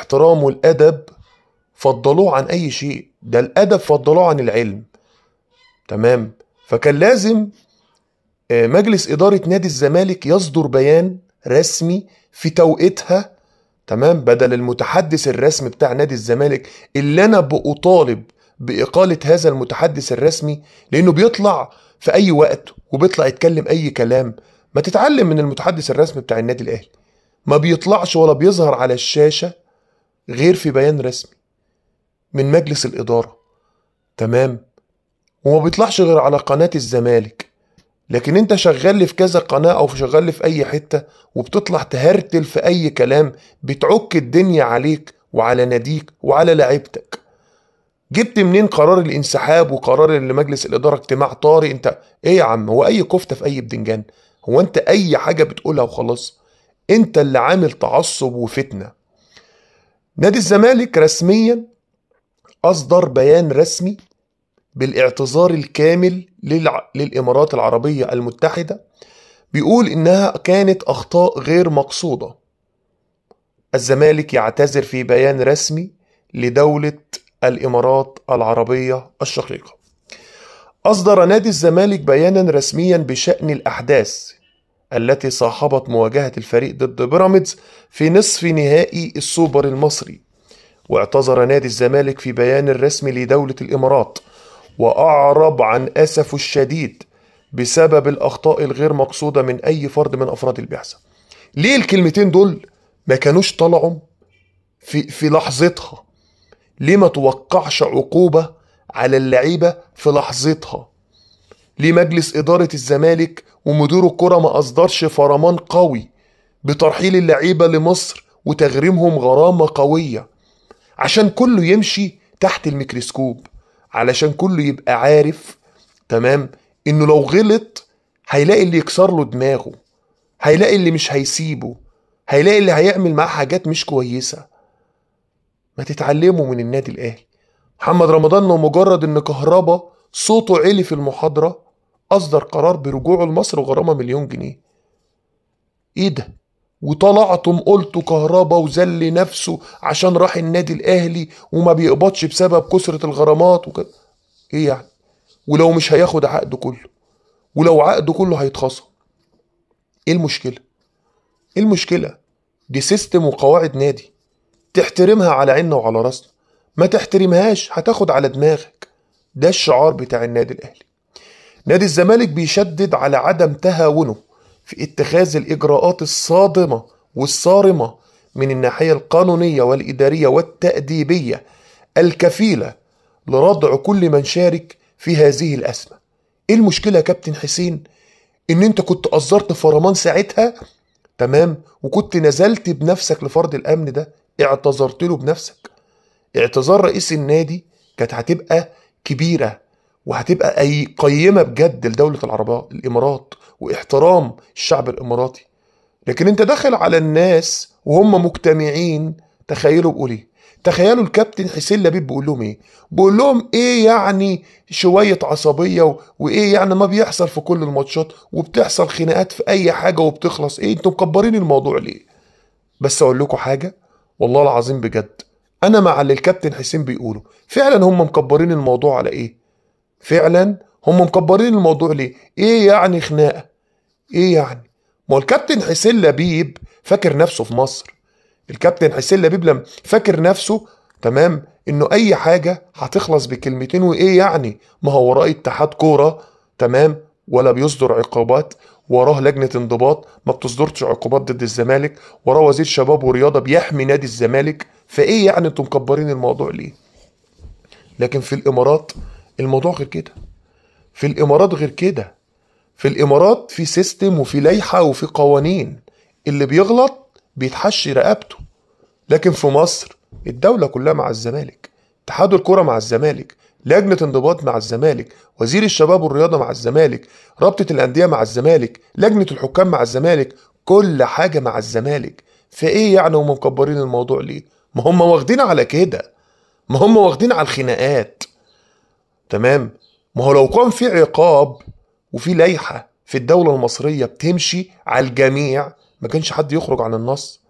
الاحترام والادب فضلوه عن اي شيء ده الادب فضلوه عن العلم تمام فكان لازم آه، مجلس اداره نادي الزمالك يصدر بيان رسمي في توقيتها تمام بدل المتحدث الرسمي بتاع نادي الزمالك اللي انا بطالب باقاله هذا المتحدث الرسمي لانه بيطلع في اي وقت وبيطلع يتكلم اي كلام ما تتعلم من المتحدث الرسمي بتاع النادي الاهلي ما بيطلعش ولا بيظهر على الشاشه غير في بيان رسمي من مجلس الإدارة تمام وما بيطلعش غير على قناة الزمالك لكن انت شغال في كذا قناة او شغال في اي حتة وبتطلع تهرتل في اي كلام بتعك الدنيا عليك وعلى ناديك وعلى لعبتك جبت منين قرار الانسحاب وقرار اللي مجلس الاداره اجتماع طارئ انت ايه يا عم هو اي كفته في اي بدنجان هو انت اي حاجه بتقولها وخلاص انت اللي عامل تعصب وفتنه نادي الزمالك رسميا أصدر بيان رسمي بالاعتذار الكامل للع... للإمارات العربية المتحدة بيقول إنها كانت أخطاء غير مقصودة الزمالك يعتذر في بيان رسمي لدولة الإمارات العربية الشقيقة أصدر نادي الزمالك بيانا رسميا بشأن الأحداث التي صاحبت مواجهة الفريق ضد بيراميدز في نصف نهائي السوبر المصري واعتذر نادي الزمالك في بيان الرسمي لدولة الإمارات وأعرب عن أسفه الشديد بسبب الأخطاء الغير مقصودة من أي فرد من أفراد البعثة ليه الكلمتين دول ما كانوش طلعوا في, في لحظتها ليه ما توقعش عقوبة على اللعيبة في لحظتها ليه مجلس إدارة الزمالك ومدير الكرة ما أصدرش فرمان قوي بترحيل اللعيبة لمصر وتغريمهم غرامة قوية عشان كله يمشي تحت الميكروسكوب علشان كله يبقى عارف تمام انه لو غلط هيلاقي اللي يكسر له دماغه هيلاقي اللي مش هيسيبه هيلاقي اللي هيعمل معاه حاجات مش كويسة ما تتعلموا من النادي الأهلي محمد رمضان لو مجرد ان كهربا صوته عالي في المحاضرة أصدر قرار برجوعه لمصر وغرامة مليون جنيه إيه ده؟ وطلعتم قلتوا كهربا وذل نفسه عشان راح النادي الأهلي وما بيقبضش بسبب كثرة الغرامات وكده إيه يعني؟ ولو مش هياخد عقده كله ولو عقده كله هيتخصم إيه المشكلة؟ إيه المشكلة؟ دي سيستم وقواعد نادي تحترمها على عيننا وعلى راسنا ما تحترمهاش هتاخد على دماغك ده الشعار بتاع النادي الأهلي نادي الزمالك بيشدد على عدم تهاونه في اتخاذ الإجراءات الصادمة والصارمة من الناحية القانونية والإدارية والتأديبية الكفيلة لردع كل من شارك في هذه الأزمة إيه المشكلة يا كابتن حسين إن أنت كنت أزرت فرمان ساعتها تمام وكنت نزلت بنفسك لفرد الأمن ده اعتذرت له بنفسك اعتذار رئيس النادي كانت هتبقى كبيرة وهتبقى أي قيمة بجد لدولة العرباء الإمارات واحترام الشعب الإماراتي لكن أنت داخل على الناس وهم مجتمعين تخيلوا بقول إيه تخيلوا الكابتن حسين لبيب بيقول لهم ايه بيقول لهم ايه يعني شويه عصبيه و... وايه يعني ما بيحصل في كل الماتشات وبتحصل خناقات في اي حاجه وبتخلص ايه انتوا مكبرين الموضوع ليه بس اقول لكم حاجه والله العظيم بجد انا مع اللي الكابتن حسين بيقوله فعلا هم مكبرين الموضوع على ايه فعلا هم مكبرين الموضوع ليه ايه يعني خناقه ايه يعني ما هو الكابتن حسين لبيب فاكر نفسه في مصر الكابتن حسين لبيب لم فاكر نفسه تمام انه اي حاجه هتخلص بكلمتين وايه يعني ما هو وراه اتحاد كوره تمام ولا بيصدر عقوبات وراه لجنه انضباط ما بتصدرش عقوبات ضد الزمالك وراه وزير شباب ورياضه بيحمي نادي الزمالك فايه يعني انتم مكبرين الموضوع ليه لكن في الامارات الموضوع غير كده في الامارات غير كده في الامارات في سيستم وفي لائحه وفي قوانين اللي بيغلط بيتحشي رقبته لكن في مصر الدوله كلها مع الزمالك اتحاد الكره مع الزمالك لجنه انضباط مع الزمالك وزير الشباب والرياضه مع الزمالك رابطه الانديه مع الزمالك لجنه الحكام مع الزمالك كل حاجه مع الزمالك فايه يعني ومكبرين الموضوع ليه ما هم واخدين على كده ما هم واخدين على الخناقات تمام ما هو لو كان في عقاب وفي لائحه في الدوله المصريه بتمشي على الجميع ما كانش حد يخرج عن النص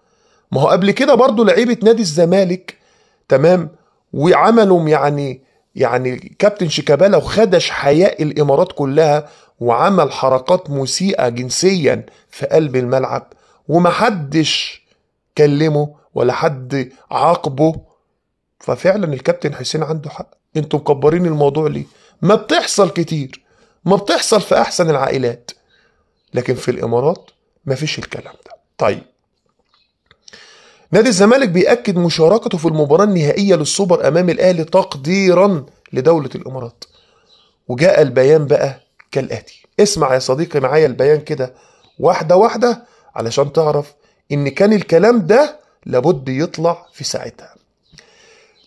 ما هو قبل كده برضه لعيبه نادي الزمالك تمام وعملهم يعني يعني كابتن شيكابالا وخدش حياء الامارات كلها وعمل حركات مسيئه جنسيا في قلب الملعب ومحدش كلمه ولا حد عاقبه ففعلا الكابتن حسين عنده حق انتوا مكبرين الموضوع ليه ما بتحصل كتير ما بتحصل في احسن العائلات لكن في الامارات ما فيش الكلام ده طيب نادي الزمالك بيأكد مشاركته في المباراة النهائية للسوبر أمام الأهلي تقديرا لدولة الإمارات وجاء البيان بقى كالآتي اسمع يا صديقي معايا البيان كده واحدة واحدة علشان تعرف إن كان الكلام ده لابد يطلع في ساعتها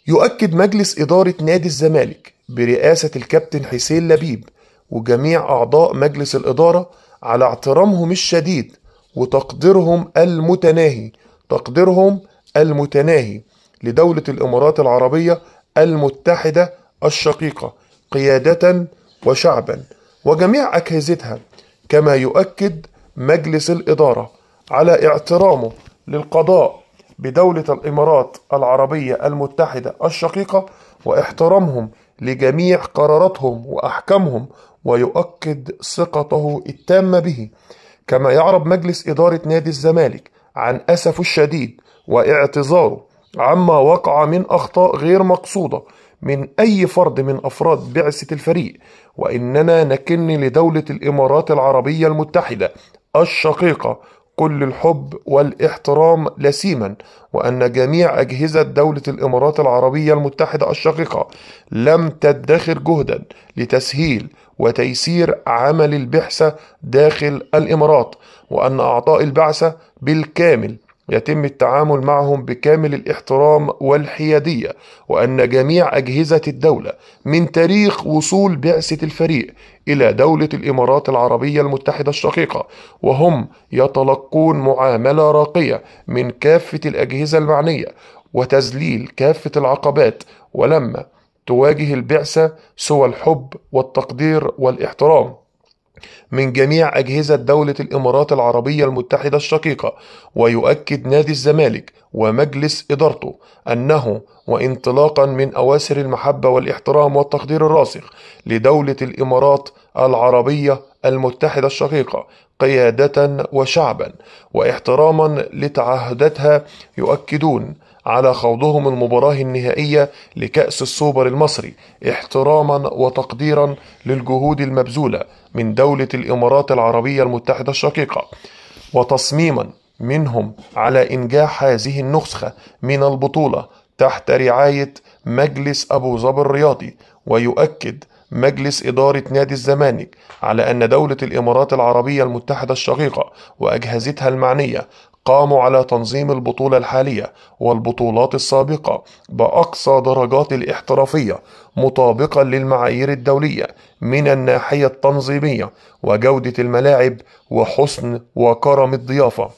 يؤكد مجلس إدارة نادي الزمالك برئاسة الكابتن حسين لبيب وجميع أعضاء مجلس الإدارة على احترامهم الشديد وتقديرهم المتناهي تقديرهم المتناهي لدولة الإمارات العربية المتحدة الشقيقة قيادة وشعبا وجميع أجهزتها كما يؤكد مجلس الإدارة على اعترامه للقضاء بدولة الإمارات العربية المتحدة الشقيقة واحترامهم لجميع قراراتهم وأحكامهم ويؤكد ثقته التامة به كما يعرب مجلس إدارة نادي الزمالك عن أسفه الشديد واعتذاره عما وقع من أخطاء غير مقصودة من أي فرد من أفراد بعثة الفريق وإننا نكن لدولة الإمارات العربية المتحدة الشقيقة كل الحب والاحترام لسيما وأن جميع أجهزة دولة الإمارات العربية المتحدة الشقيقة لم تدخر جهدا لتسهيل وتيسير عمل البعثة داخل الإمارات وأن أعضاء البعثة بالكامل يتم التعامل معهم بكامل الاحترام والحيادية وأن جميع أجهزة الدولة من تاريخ وصول بعثة الفريق إلى دولة الإمارات العربية المتحدة الشقيقة وهم يتلقون معاملة راقية من كافة الأجهزة المعنية وتذليل كافة العقبات ولما تواجه البعثة سوى الحب والتقدير والاحترام من جميع أجهزة دولة الإمارات العربية المتحدة الشقيقة ويؤكد نادي الزمالك ومجلس إدارته أنه وانطلاقا من أواسر المحبة والاحترام والتقدير الراسخ لدولة الإمارات العربية المتحدة الشقيقة قيادة وشعبا واحتراما لتعهدتها يؤكدون على خوضهم المباراة النهائية لكأس السوبر المصري احتراما وتقديرا للجهود المبذولة من دولة الإمارات العربية المتحدة الشقيقة وتصميما منهم على إنجاح هذه النسخة من البطولة تحت رعاية مجلس أبو ظبي الرياضي ويؤكد مجلس إدارة نادي الزمالك على أن دولة الإمارات العربية المتحدة الشقيقة وأجهزتها المعنية قاموا على تنظيم البطولة الحالية والبطولات السابقة بأقصى درجات الاحترافية مطابقا للمعايير الدولية من الناحية التنظيمية وجودة الملاعب وحسن وكرم الضيافة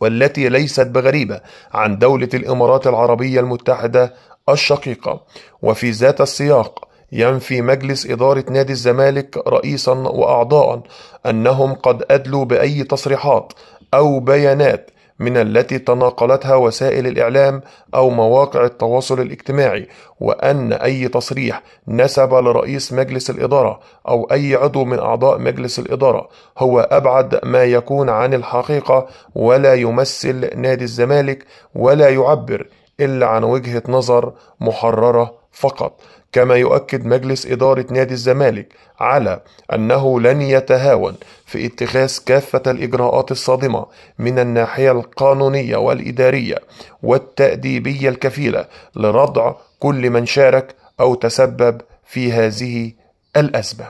والتي ليست بغريبة عن دولة الإمارات العربية المتحدة الشقيقة وفي ذات السياق ينفي مجلس إدارة نادي الزمالك رئيسا وأعضاء أنهم قد أدلوا بأي تصريحات أو بيانات من التي تناقلتها وسائل الإعلام أو مواقع التواصل الاجتماعي وأن أي تصريح نسب لرئيس مجلس الإدارة أو أي عضو من أعضاء مجلس الإدارة هو أبعد ما يكون عن الحقيقة ولا يمثل نادي الزمالك ولا يعبر إلا عن وجهة نظر محررة فقط كما يؤكد مجلس إدارة نادي الزمالك على أنه لن يتهاون في اتخاذ كافة الإجراءات الصادمة من الناحية القانونية والإدارية والتأديبية الكفيلة لردع كل من شارك أو تسبب في هذه الأزمة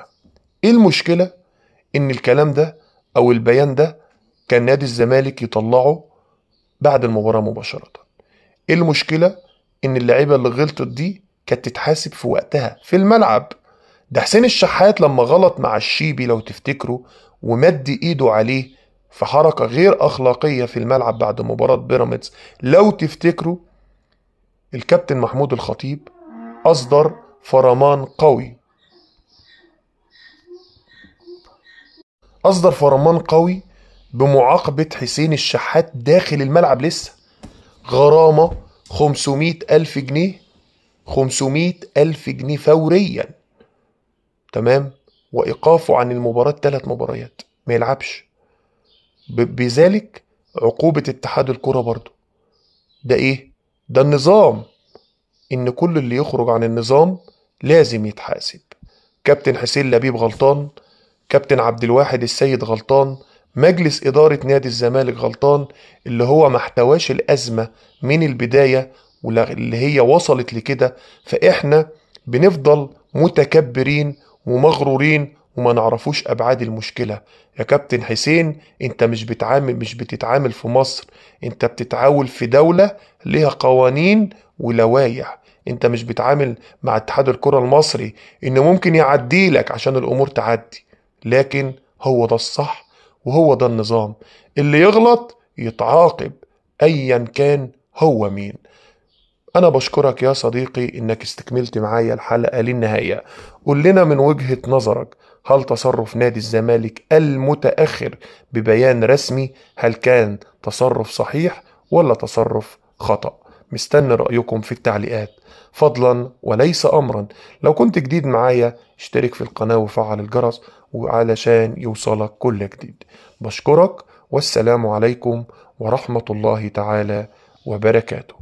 إيه المشكلة؟ إن الكلام ده أو البيان ده كان نادي الزمالك يطلعه بعد المباراة مباشرة إيه المشكلة؟ إن اللعيبة اللي غلطت دي كانت تتحاسب في وقتها في الملعب ده حسين الشحات لما غلط مع الشيبي لو تفتكروا ومد ايده عليه في حركة غير أخلاقية في الملعب بعد مباراة بيراميدز لو تفتكروا الكابتن محمود الخطيب أصدر فرمان قوي أصدر فرمان قوي بمعاقبة حسين الشحات داخل الملعب لسه غرامة 500 ألف جنيه 500 ألف جنيه فوريا تمام وإيقافه عن المباراة ثلاث مباريات ما يلعبش بذلك عقوبة اتحاد الكرة برضو ده إيه؟ ده النظام إن كل اللي يخرج عن النظام لازم يتحاسب كابتن حسين لبيب غلطان كابتن عبد الواحد السيد غلطان مجلس إدارة نادي الزمالك غلطان اللي هو ما احتواش الأزمة من البداية واللي هي وصلت لكده فإحنا بنفضل متكبرين ومغرورين وما نعرفوش أبعاد المشكلة يا كابتن حسين أنت مش بتعامل مش بتتعامل في مصر أنت بتتعامل في دولة ليها قوانين ولوايح أنت مش بتعامل مع اتحاد الكرة المصري إن ممكن يعدي لك عشان الأمور تعدي لكن هو ده الصح وهو ده النظام اللي يغلط يتعاقب أيا كان هو مين أنا بشكرك يا صديقي إنك استكملت معايا الحلقة للنهاية قول لنا من وجهة نظرك هل تصرف نادي الزمالك المتأخر ببيان رسمي هل كان تصرف صحيح ولا تصرف خطأ مستني رأيكم في التعليقات فضلا وليس أمرا لو كنت جديد معايا اشترك في القناة وفعل الجرس وعلشان يوصلك كل جديد بشكرك والسلام عليكم ورحمة الله تعالى وبركاته